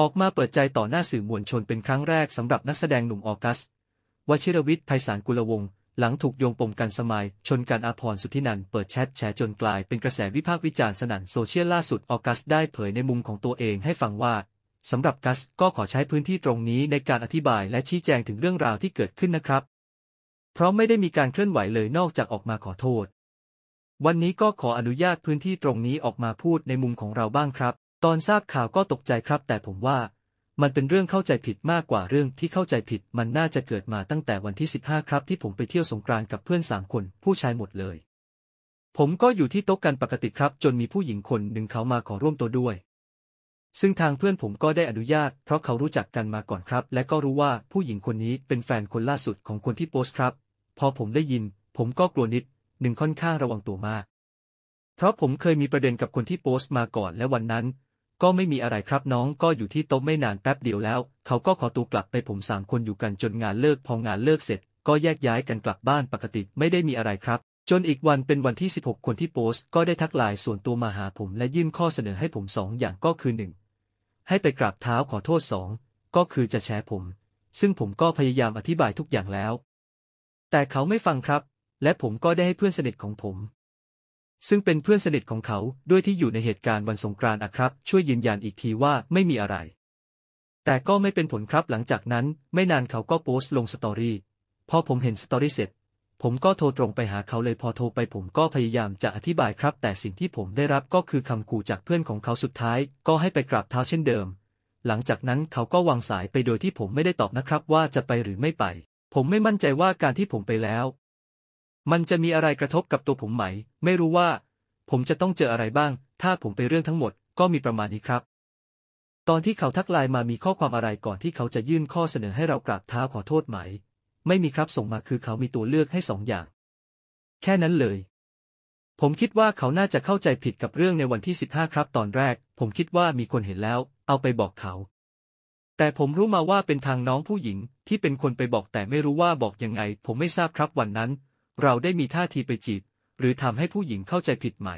ออกมาเปิดใจต่อหน้าสื่อมวลชนเป็นครั้งแรกสำหรับนักแสดงหนุ่มออกัส วชิรวิทย์ไพศาลกุลวงศ์หลังถูกโยงปมกันสมัย ชนการอาภรสุทธินันเปิดแชทแฉจนกลายเป็นกระแสวิพากษ์วิจารณ์สนั่นโซเชียลล่าสุด ออกัส ได้เผยในมุมของตัวเองให้ฟังว่า สำหรับกัสก็ขอใช้พื้นที่ตรงนี้ในการอธิบายและชี้แจงถึงเรื่องราวที่เกิดขึ้นนะครับเพราะไม่ได้มีการเคลื่อนไหวเลยนอกจากออกมาขอโทษ วันนี้ก็ขออนุญาตพื้นที่ตรงนี้ออกมาพูดในมุมของเราบ้างครับตอนทราบข่าวก็ตกใจครับแต่ผมว่ามันเป็นเรื่องเข้าใจผิดมากกว่าเรื่องที่เข้าใจผิดมันน่าจะเกิดมาตั้งแต่วันที่สิบห้าครับที่ผมไปเที่ยวสงกรานต์กับเพื่อนสามคนผู้ชายหมดเลย ผมก็อยู่ที่โต๊ะกันปกติครับ จนมีผู้หญิงคนหนึ่งเขามาขอร่วมโตัวด้วย ซึ่งทางเพื่อนผมก็ได้อนุญาตเพราะเขารู้จักกันมาก่อนครับ และก็รู้ว่าผู้หญิงคนนี้เป็นแฟนคนล่าสุดของคนที่โพสต์ครับพอผมได้ยิน ผมก็กลัวนิดหนึ่งค่อนข้างระวังตัวมาก เพราะผมเคยมีประเด็นกับคนที่โพสต์มาก่อนและวันนั้นก็ไม่มีอะไรครับน้องก็อยู่ที่โต๊ะไม่นานแป๊บเดียวแล้ว เขาก็ขอตัวกลับไปผมสามคนอยู่กันจนงานเลิกพองานเลิกเสร็จก็แยกย้ายกันกลับบ้านปกติไม่ได้มีอะไรครับ จนอีกวันเป็นวันที่ 16 คนที่โพสต์ ก็ได้ทักไลน์ส่วนตัวมาหาผม และยื่นข้อเสนอให้ผมสองอย่างก็คือหนึ่งให้ไปกราบเท้าขอโทษสองก็คือจะแชร์ผม ซึ่งผมก็พยายามอธิบายทุกอย่างแล้ว แต่เขาไม่ฟังครับ และผมก็ได้ให้เพื่อนสนิทของผมซึ่งเป็นเพื่อนสนิทของเขาด้วยที่อยู่ในเหตุการณ์วันสงกรานต์อะครับ ช่วยยืนยันอีกทีว่าไม่มีอะไร แต่ก็ไม่เป็นผลครับหลังจากนั้นไม่นานเขาก็โพสต์ลงสตอรี่พอผมเห็นสตอรี่เสร็จ ผมก็โทรตรงไปหาเขาเลยพอโทรไปผมก็พยายามจะอธิบายครับ แต่สิ่งที่ผมได้รับก็คือคำขู่จากเพื่อนของเขาสุดท้าย ก็ให้ไปกราบเท้าเช่นเดิม หลังจากนั้นเขาก็วางสายไปโดยที่ผมไม่ได้ตอบนะครับ ว่าจะไปหรือไม่ไป ผมไม่มั่นใจว่าการที่ผมไปแล้วมันจะมีอะไรกระทบกับตัวผมไหม ไม่รู้ว่า ผมจะต้องเจออะไรบ้าง ถ้าผมไปเรื่องทั้งหมด ก็มีประมาณนี้ครับ ตอนที่เขาทักไลน์มามีข้อความอะไรก่อนที่เขาจะยื่นข้อเสนอให้เรากราบเท้าขอโทษไหม ไม่มีครับส่งมาคือเขามีตัวเลือกให้สองอย่าง แค่นั้นเลย ผมคิดว่าเขาน่าจะเข้าใจผิดกับเรื่องในวันที่ 15 ครับตอนแรก ผมคิดว่ามีคนเห็นแล้ว เอาไปบอกเขา แต่ผมรู้มาว่าเป็นทางน้องผู้หญิง ที่เป็นคนไปบอก แต่ไม่รู้ว่าบอกยังไง ผมไม่ทราบครับวันนั้นเราได้มีท่าทีไปจีบหรือทำให้ผู้หญิงเข้าใจผิดไหม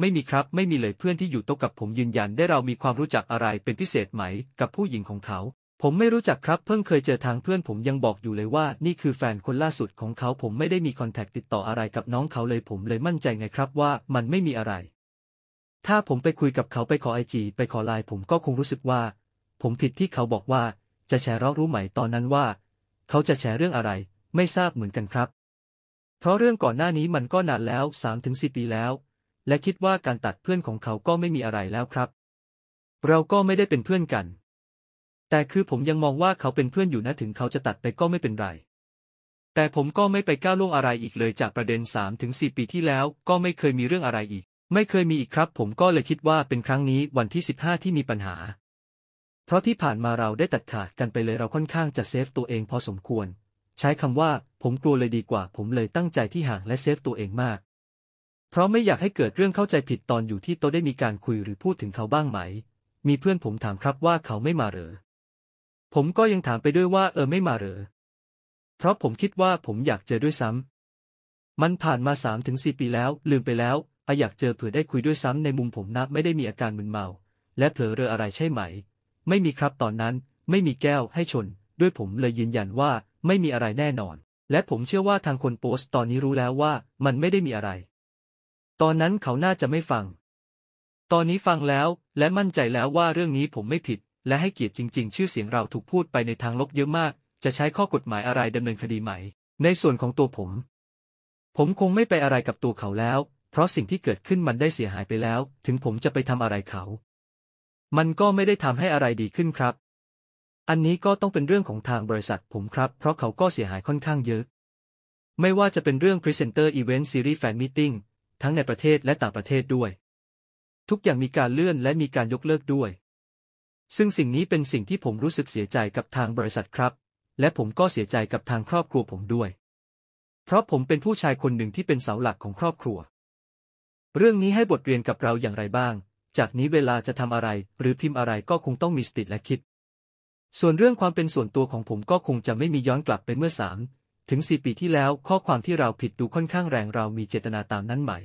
ไม่มีครับ ไม่มีเลยเพื่อนที่อยู่โต๊ะกับผมยืนยันได้เรามีความรู้จักอะไรเป็นพิเศษไหม กับผู้หญิงของเขา ผมไม่รู้จักครับ เพิ่งเคยเจอทางเพื่อนผมยังบอกอยู่เลยว่า นี่คือแฟนคนล่าสุดของเขาผมไม่ได้มีคอนแทคติดต่ออะไรกับน้องเขาเลยผมเลยมั่นใจไงครับว่ามันไม่มีอะไรถ้าผมไปคุยกับเขาไปขอไอจีไปขอไลน์ผมก็คงรู้สึกว่า ผมผิดที่เขาบอกว่าจะแชร์รรารู้ไหมตอนนั้นว่า เขาจะแชร์เรื่องอะไรไม่ทราบเหมือนกันครับเพราะเรื่องก่อนหน้านี้มันก็นานแล้ว3-10ปีแล้ว และคิดว่าการตัดเพื่อนของเขาก็ไม่มีอะไรแล้วครับ เราก็ไม่ได้เป็นเพื่อนกัน แต่คือผมยังมองว่าเขาเป็นเพื่อนอยู่นะถึงเขาจะตัดไปก็ไม่เป็นไร แต่ผมก็ไม่ไปก้าวล่วงอะไรอีกเลยจากประเด็น3-4ปีที่แล้ว ก็ไม่เคยมีเรื่องอะไรอีก ไม่เคยมีอีกครับผมก็เลยคิดว่าเป็นครั้งนี้วันที่ 15 ที่มีปัญหาเพราะที่ผ่านมาเราได้ตัดขาดกันไปเลยเราค่อนข้างจะเซฟตัวเองพอสมควรใช้คำว่าผมกลัวเลยดีกว่า ผมเลยตั้งใจที่ห่างและเซฟตัวเองมาก เพราะไม่อยากให้เกิดเรื่องเข้าใจผิดตอนอยู่ที่โตได้มีการคุยหรือพูดถึงเขาบ้างไหม มีเพื่อนผมถามครับว่าเขาไม่มาเหรอ ผมก็ยังถามไปด้วยว่า เออไม่มาเหรอ เพราะผมคิดว่า ผมอยากเจอด้วยซ้ำมันผ่านมาสามถึงสี่ปีแล้ว ลืมไปแล้วออยากเจอเผื่อได้คุยด้วยซ้ำในมุมผมนะไม่ได้มีอาการมึนเมา และเผลอเรออะไรใช่ไหม ไม่มีครับตอนนั้นไม่มีแก้วให้ชนด้วยผมเลยยืนยันว่าไม่มีอะไรแน่นอน และผมเชื่อว่าทางคนโพสต์ตอนนี้รู้แล้วว่ามันไม่ได้มีอะไร ตอนนั้นเขาน่าจะไม่ฟัง ตอนนี้ฟังแล้วและมั่นใจแล้วว่าเรื่องนี้ผมไม่ผิด และให้เกียรติจริงๆชื่อเสียงเราถูกพูดไปในทางลบเยอะมาก จะใช้ข้อกฎหมายอะไรดำเนินคดีไหมในส่วนของตัวผม ผมคงไม่ไปอะไรกับตัวเขาแล้ว เพราะสิ่งที่เกิดขึ้นมันได้เสียหายไปแล้ว ถึงผมจะไปทำอะไรเขา มันก็ไม่ได้ทำให้อะไรดีขึ้นครับอันนี้ก็ต้องเป็นเรื่องของทางบริษัทผมครับ เพราะเขาก็เสียหายค่อนข้างเยอะ ไม่ว่าจะเป็นเรื่อง Presenter Event Series Fan Meeting ทั้งในประเทศและต่างประเทศด้วย ทุกอย่างมีการเลื่อนและมีการยกเลิกด้วย ซึ่งสิ่งนี้เป็นสิ่งที่ผมรู้สึกเสียใจกับทางบริษัทครับ และผมก็เสียใจกับทางครอบครัวผมด้วย เพราะผมเป็นผู้ชายคนหนึ่งที่เป็นเสาหลักของครอบครัว เรื่องนี้ให้บทเรียนกับเราอย่างไรบ้าง จากนี้เวลาจะทำอะไรหรือพิมพ์อะไรก็คงต้องมีสติและคิดส่วนเรื่องความเป็นส่วนตัวของผมก็คงจะไม่มีย้อนกลับไปเมื่อสามถึงสี่ปีที่แล้วข้อความที่เราผิดดูค่อนข้างแรงเรามีเจตนาตามนั้นใหม่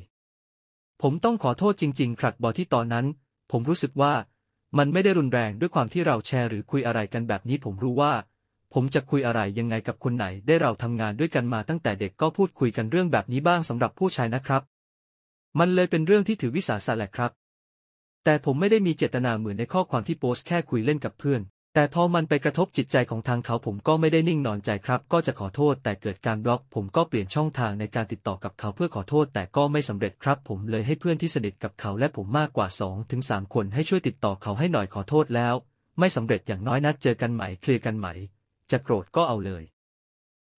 ผมต้องขอโทษจริงๆ ครับบอที่ตอนนั้น ผมรู้สึกว่า มันไม่ได้รุนแรงด้วยความที่เราแชร์หรือคุยอะไรกันแบบนี้ ผมรู้ว่า ผมจะคุยอะไรยังไงกับคนไหน ได้เราทำงานด้วยกันมาตั้งแต่เด็กก็พูดคุยกันเรื่องแบบนี้บ้างสำหรับผู้ชายนะครับ มันเลยเป็นเรื่องที่ถือวิสาสะแหละครับ แต่ผมไม่ได้มีเจตนาเหมือนในข้อความที่โพสต์แค่คุยเล่นกับเพื่อนแต่พอมันไปกระทบจิตใจของทางเขาผมก็ไม่ได้นิ่งนอนใจครับ ก็จะขอโทษแต่เกิดการบล็อกผมก็เปลี่ยนช่องทางในการติดต่อกับเขาเพื่อขอโทษแต่ก็ไม่สำเร็จครับผมเลยให้เพื่อนที่สนิทกับเขาและผมมากกว่า2สคนให้ช่วยติดต่อเขาให้หน่อยขอโทษแล้ว ไม่สำเร็จอย่างน้อยนัดเจอกันใหม่เคลียร์กันใหม่จะโกรธก็เอาเลย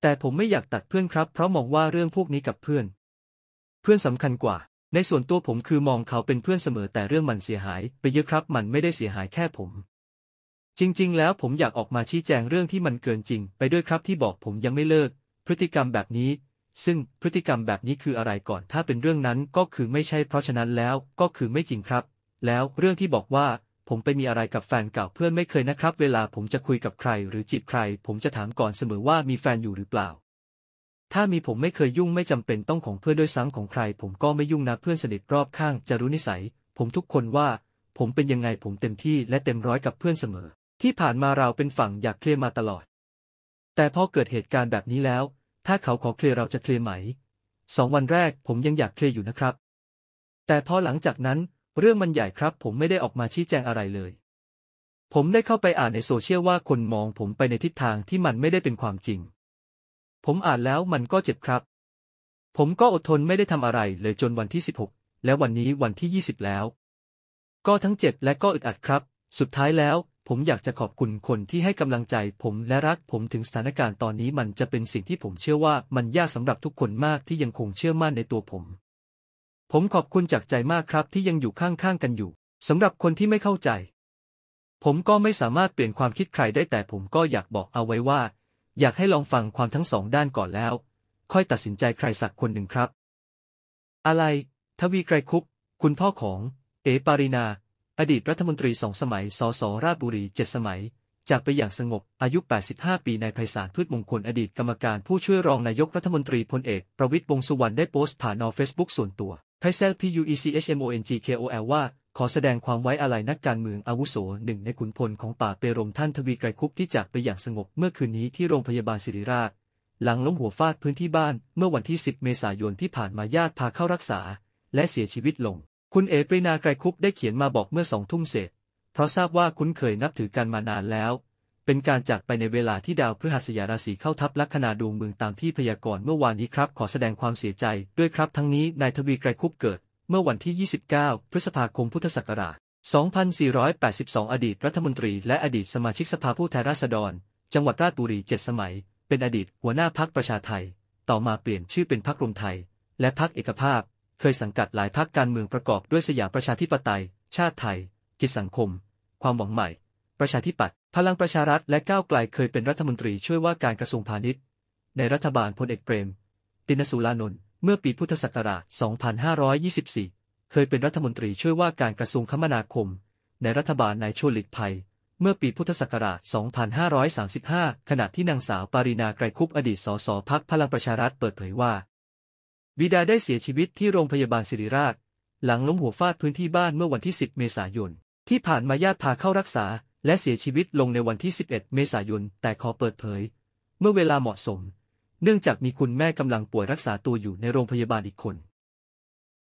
แต่ผมไม่อยากตัดเพื่อนครับ เพราะมองว่าเรื่องพวกนี้กับเพื่อน เพื่อนสำคัญกว่า ในส่วนตัวผมคือมองเขาเป็นเพื่อนเสมอแต่เรื่องมันเสียหาย ไปเยอะครับ มันไม่ได้เสียหายแค่ผมจริง ๆ แล้วผมอยากออกมาชี้แจงเรื่องที่มันเกินจริง ไปด้วยครับที่บอกผมยังไม่เลิก พฤติกรรมแบบนี้ ซึ่งพฤติกรรมแบบนี้คืออะไรก่อน ถ้าเป็นเรื่องนั้นก็คือไม่ใช่เพราะฉะนั้นแล้วก็คือไม่จริงครับ แล้วเรื่องที่บอกว่า ผมไปมีอะไรกับแฟนเก่า เพื่อนไม่เคยนะครับ เวลาผมจะคุยกับใครหรือจีบใคร ผมจะถามก่อนเสมอว่ามีแฟนอยู่หรือเปล่า ถ้ามีผมไม่เคยยุ่งไม่จำเป็นต้องของเพื่อนด้วยซ้ำของใคร ผมก็ไม่ยุ่งนะเพื่อนสนิทรอบข้างจะรู้นิสัย ผมทุกคนว่า ผมเป็นยังไงผมเต็มที่และเต็มร้อยกับเพื่อนเสมอที่ผ่านมาเราเป็นฝั่งอยากเคลียร์มาตลอด แต่พอเกิดเหตุการณ์แบบนี้แล้ว ถ้าเขาขอเคลียร์เราจะเคลียร์ไหม สองวันแรกผมยังอยากเคลียร์อยู่นะครับ แต่พอหลังจากนั้น เรื่องมันใหญ่ครับ ผมไม่ได้ออกมาชี้แจงอะไรเลย ผมได้เข้าไปอ่านในโซเชียลว่าคนมองผมไปในทิศทางที่มันไม่ได้เป็นความจริง ผมอ่านแล้วมันก็เจ็บครับ ผมก็อดทนไม่ได้ทำอะไรเลยจนวันที่ 16 และวันนี้วันที่20แล้ว ก็ทั้งเจ็บและก็อึดอัดครับ สุดท้ายแล้วผมอยากจะขอบคุณคนที่ให้กำลังใจผมและรักผมถึงสถานการณ์ตอนนี้มันจะเป็นสิ่งที่ผมเชื่อว่ามันยากสำหรับทุกคนมากที่ยังคงเชื่อมั่นในตัวผม ผมขอบคุณจากใจมากครับที่ยังอยู่ข้างๆกันอยู่สำหรับคนที่ไม่เข้าใจ ผมก็ไม่สามารถเปลี่ยนความคิดใครได้แต่ผมก็อยากบอกเอาไว้ว่า อยากให้ลองฟังความทั้งสองด้านก่อนแล้ว ค่อยตัดสินใจใครสักคนหนึ่งครับ อะไร ทวีไกรคุปคุณพ่อของเอปารินาอดีตรัฐมนตรีสองสมัย สสราชบุรีเจ็ดสมัย จากไปอย่างสงบ อายุ 85 ปีนายไพศาลพืชมงคลอดีตกรรมการผู้ช่วยรองนายกรัฐมนตรีพลเอก ประวิตรวงสุวรรณได้โพสต์ผ่านออเฟซบุ๊กส่วนตัวไพศาล PUECHMONGKOL ว่า ขอแสดงความไว้อาลัยนักการเมืองอาวุโสหนึ่ง ในขุนพลของป่าเปรมท่านทวีไกรคุปที่จากไปอย่างสงบเมื่อคืนนี้ที่โรงพยาบาลศิริราช หลังล้มหัวฟาดพื้นที่บ้าน เมื่อวันที่ 10 เมษายนที่ผ่านมาญาติพาเข้ารักษา และเสียชีวิตลงคุณเอปรินาไกรคุปได้เขียนมาบอกเมื่อสองทุ่มเศษเพราะทราบว่าคุ้นเคยนับถือกันมานานแล้ว เป็นการจากไปในเวลาที่ดาวพฤหัสยาราศีเข้าทับลัคนาดวงเมืองตามที่พยากรณ์เมื่อวานนี้ครับขอแสดงความเสียใจด้วยครับทั้งนี้นายทวีไกรคุปเกิด เมื่อวันที่ 29 พฤษภาคมพุทธศักราช2482อดีตรัฐมนตรีและอดีตสมาชิกสภาผู้แทนราษฎร จังหวัดราชบุรีเจ็ดสมัย เป็นอดีตหัวหน้าพักประชาไทยต่อมาเปลี่ยนชื่อเป็นพักรวมไทย และพักเอกภาพเคยสังกัดหลายพักการเมืองประกอบด้วยสยามประชาธิปไตย ชาติไทย กิจสังคม ความหวังใหม่ ประชาธิปัตย์พลังประชารัฐและก้าวไกล เคยเป็นรัฐมนตรีช่วยว่าการกระทรวงพาณิชย์ในรัฐบาลพลเอกเปรม ตินสุรานนท์ เมื่อปีพุทธศักราช 2524 เคยเป็นรัฐมนตรีช่วยว่าการกระทรวงคมนาคม ในรัฐบาลนายชวนหลีกภัย เมื่อปีพุทธศักราช 2535 ขณะที่นางสาวปารีนาไกรคุปอดีตสสพักพลังประชารัฐเปิดเผยว่าบิดาได้เสียชีวิตที่โรงพยาบาลศิริราชหลังล้มหัวฟาดพื้นที่บ้านเมื่อวันที่ 10 เมษายนที่ผ่านมาญาติพาเข้ารักษา และเสียชีวิตลงในวันที่ 11 เมษายนแต่ขอเปิดเผย เมื่อเวลาเหมาะสม เนื่องจากมีคุณแม่กำลังป่วยรักษาตัวอยู่ในโรงพยาบาลอีกคน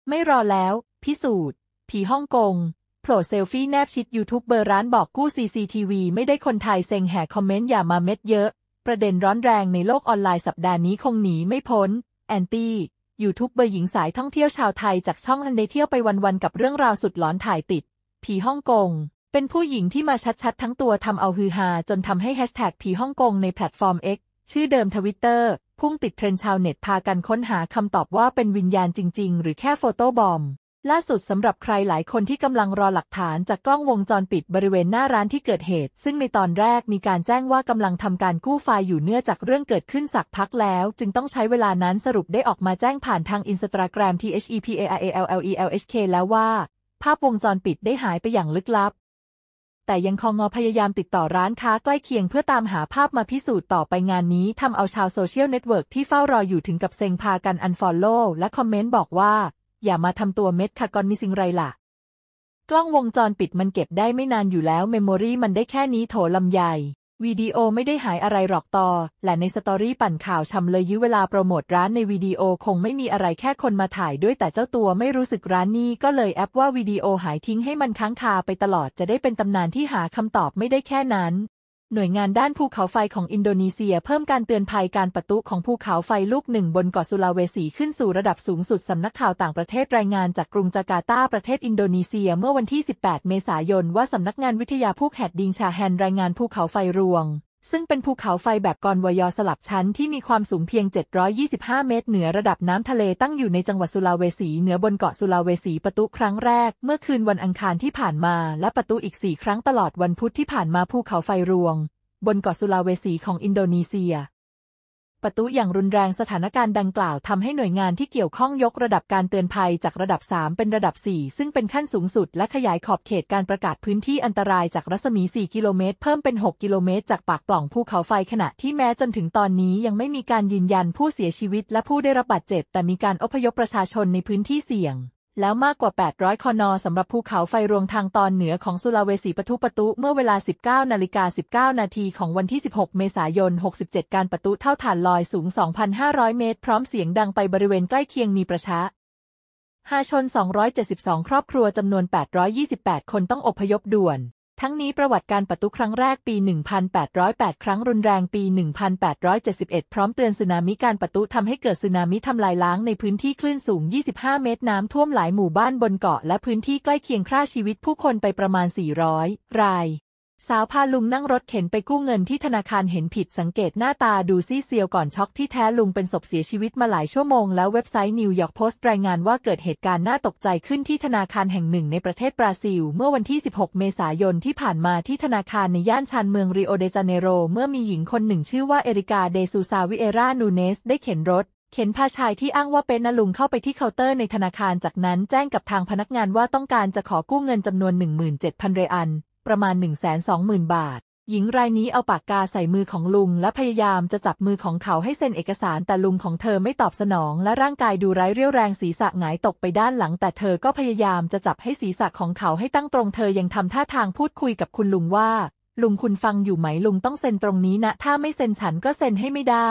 ไม่รอแล้ว พิสูจน์ผีฮ่องกงโผล่เซลฟี่แนบชิดยูทูบเบอร์ร้านบอกกู้ CCTV ไม่ได้คนไทยเซ็งแห่คอมเมนต์อย่ามาเม็ดเยอะ ประเด็นร้อนแรงในโลกออนไลน์สัปดาห์นี้คงหนีไม่พ้น แอนตี้ยูทูบเบอร์หญิงสายท่องเที่ยวชาวไทยจากช่องอันเดเที่ยวไปวันๆกับเรื่องราวสุดหลอนถ่ายติด ผีฮ่องกง เป็นผู้หญิงที่มาชัดๆทั้งตัวทำเอาฮือฮาจนทำให้แฮชแท็กผีฮ่องกงในแพลตฟอร์ม X ชื่อเดิมทวิตเตอร์ พุ่งติดเทรนชาวเน็ตพากันค้นหาคำตอบว่าเป็นวิญญาณจริงๆ หรือแค่โฟโต้บอมล่าสุดสำหรับใครหลายคนที่กำลังรอหลักฐานจากกล้องวงจรปิดบริเวณหน้าร้านที่เกิดเหตุ ซึ่งในตอนแรกมีการแจ้งว่ากำลังทำการกู้ไฟล์อยู่เนื่องจากเรื่องเกิดขึ้นสักพักแล้ว จึงต้องใช้เวลานั้นสรุปได้ออกมาแจ้งผ่านทางอินสตาแกรม t h e p a I a l l e l h k แล้วว่าภาพวงจรปิดได้หายไปอย่างลึกลับ แต่ยังคองอพยายามติดต่อร้านค้าใกล้เคียงเพื่อตามหาภาพมาพิสูจน์ต่อไปงานนี้ทำเอาชาวโซเชียลเน็ตเวิร์กที่เฝ้ารออยู่ถึงกับเซ็งพากันอันฟอลโล่และคอมเมนต์บอกว่าอย่ามาทำตัวเม็ดค่ะกอนมีสิ่งไรล่ะ กล้องวงจรปิดมันเก็บได้ไม่นานอยู่แล้วเมมโมรีมันได้แค่นี้โถลำใหญ่ วิดีโอไม่ได้หายอะไรหรอกต่อและในสตอรี่ปั่นข่าวชำเลยยื้อเวลาโปรโมทร้านในวิดีโอคงไม่มีอะไรแค่คนมาถ่ายด้วยแต่เจ้าตัวไม่รู้สึกร้านนี้ก็เลยแอปว่าวิดีโอหายทิ้งให้มันค้างคาไปตลอดจะได้เป็นตำนานที่หาคำตอบไม่ได้แค่นั้นหน่วยงานด้านภูเขาไฟของอินโดนีเซียเพิ่มการเตือนภัยการปะทุของภูเขาไฟลูกหนึ่งบนเกาะสุลาเวสีขึ้นสู่ระดับสูงสุดสำนักข่าวต่างประเทศรายงานจากกรุงจาการ์ตาประเทศอินโดนีเซียเมื่อวันที่ 18 เมษายน ว่าสำนักงานวิทยาภูแฮดดิงชาแฮนรายงานภูเขาไฟรวงซึ่งเป็นภูเขาไฟแบบกรวยอสลับชั้นที่มีความสูงเพียง 725 เมตรเหนือระดับน้ำทะเลตั้งอยู่ในจังหวัดสุลาเวสีเหนือบนเกาะสุลาเวสีประตูครั้งแรกเมื่อคืนวันอังคารที่ผ่านมา และประตูอีกสี่ครั้งตลอดวันพุธที่ผ่านมาภูเขาไฟรวง บนเกาะสุลาเวสีของอินโดนีเซียปะตุอย่างรุนแรงสถานการณ์ดังกล่าวทำให้หน่วยงานที่เกี่ยวข้องยกระดับการเตือนภัยจากระดับ 3 เป็นระดับ 4 ซึ่งเป็นขั้นสูงสุด และขยายขอบเขตการประกาศพื้นที่อันตรายจากรัศมี 4 กิโลเมตร เพิ่มเป็น 6 กิโลเมตรจากปากปล่องภูเขาไฟขณะที่แม้จนถึงตอนนี้ยังไม่มีการยืนยันผู้เสียชีวิตและผู้ได้รับบาดเจ็บแต่มีการอพยพประชาชนในพื้นที่เสี่ยงแล้วมากกว่า 800คอนอสำหรับภูเขาไฟรวงทางตอนเหนือของสุลาเวสีปะทุปะตุเมื่อเวลา 19 นาฬิกา 19 นาทีของวันที่ 16 เมษายน 67 การปะตุเท่าฐานลอยสูง 2,500 เมตร พร้อมเสียงดังไปบริเวณใกล้เคียงมีประชาหาชน 272 ครอบครัวจำนวน 828 คนต้องอพยพด่วนทั้งนี้ประวัติการปะทุครั้งแรกปี 1808 ครั้งรุนแรงปี 1871 พร้อมเตือนสึนามิการปะทุทำให้เกิดสึนามิทำลายล้างในพื้นที่คลื่นสูง 25 เมตรน้ำท่วมหลายหมู่บ้านบนเกาะและพื้นที่ใกล้เคียงฆ่าชีวิตผู้คนไปประมาณ 400 รายสาวพาลุงนั่งรถเข็นไปกู้เงินที่ธนาคารเห็นผิดสังเกตหน้าตาดูซี่เซียวก่อนช็อกที่แท้ลุงเป็นศพเสียชีวิตมาหลายชั่วโมง แล้วเว็บไซต์นิวยอร์กโพสต์รายงานว่าเกิดเหตุการณ์น่าตกใจขึ้นที่ธนาคารแห่งหนึ่งในประเทศบราซิล เมื่อวันที่ 16 เมษายนที่ผ่านมาที่ธนาคารในย่านชานเมืองริโอเดจาเนโรเมื่อมีหญิงคนหนึ่งชื่อว่าเอริกา เดซูซาวิเอรานูเนสได้เข็นรถ เข็นพาชายที่อ้างว่าเป็นนลุงเข้าไปที่เคาน์เตอร์ ในธนาคารจากนั้น แจ้งกับทางพนักงานว่าต้องการจะขอกู้เงินจำนวน17,000เรอันประมาณ1 2 0 0 0 0บาท หญิงรายนี้เอาปากกาใส่มือของลุงและพยายามจะจับมือของเขาให้เซ็นเอกสารแต่ลุงของเธอไม่ตอบสนองและร่างกายดูไร้เรี่ยวแรงศีรษะหงายตกไปด้านหลัง แต่เธอก็พยายามจะจับให้ศีรษะของเขาให้ตั้งตรงเธอยังทำท่าทางพูดคุยกับคุณลุงว่า ลุงคุณฟังอยู่ไหมลุงต้องเซ็นตรงนี้นะถ้าไม่เซ็นฉันก็เซ็นให้ไม่ได้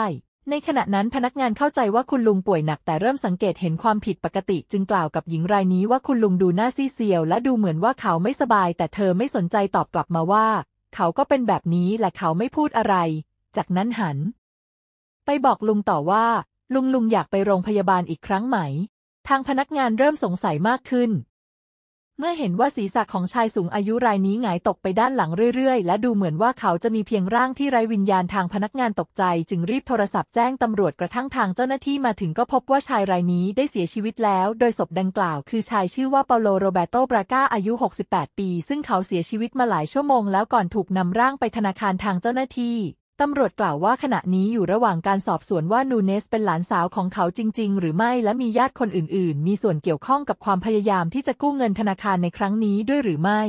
ในขณะนั้นพนักงานเข้าใจว่าคุณลุงป่วยหนักแต่เริ่มสังเกตเห็นความผิดปกติจึงกล่าวกับหญิงรายนี้ว่าคุณลุงดูหน้าซีเซียว และดูเหมือนว่าเขาไม่สบายแต่เธอไม่สนใจตอบกลับมาว่า เขาก็เป็นแบบนี้และเขาไม่พูดอะไร จากนั้นหัน ไปบอกลุงต่อว่า ลุงลุงอยากไปโรงพยาบาลอีกครั้งไหม ทางพนักงานเริ่มสงสัยมากขึ้นเมื่อเห็นว่าศีรษะของชายสูงอายุรายนี้หงายตกไปด้านหลังเรื่อยๆ และดูเหมือนว่าเขาจะมีเพียงร่างที่ไร้วิญญาณทางพนักงานตกใจจึงรีบโทรศัพท์แจ้งตำรวจกระทั่งทางเจ้าหน้าที่มาถึงก็พบว่าชายรายนี้ได้เสียชีวิตแล้ว โดยศพดังกล่าวคือชายชื่อว่าเปาโลโรเบโตบราก้าอายุ 68 ปี ซึ่งเขาเสียชีวิตมาหลายชั่วโมงแล้วก่อนถูกนำร่างไปธนาคารทางเจ้าหน้าที่ตำรวจกล่าวว่าขณะนี้อยู่ระหว่างการสอบสวนว่านูเนสเป็นหลานสาวของเขาจริงๆ หรือไม่ และมีญาติคนอื่นๆ มีส่วนเกี่ยวข้องกับความพยายามที่จะกู้เงินธนาคารในครั้งนี้ด้วยหรือไม่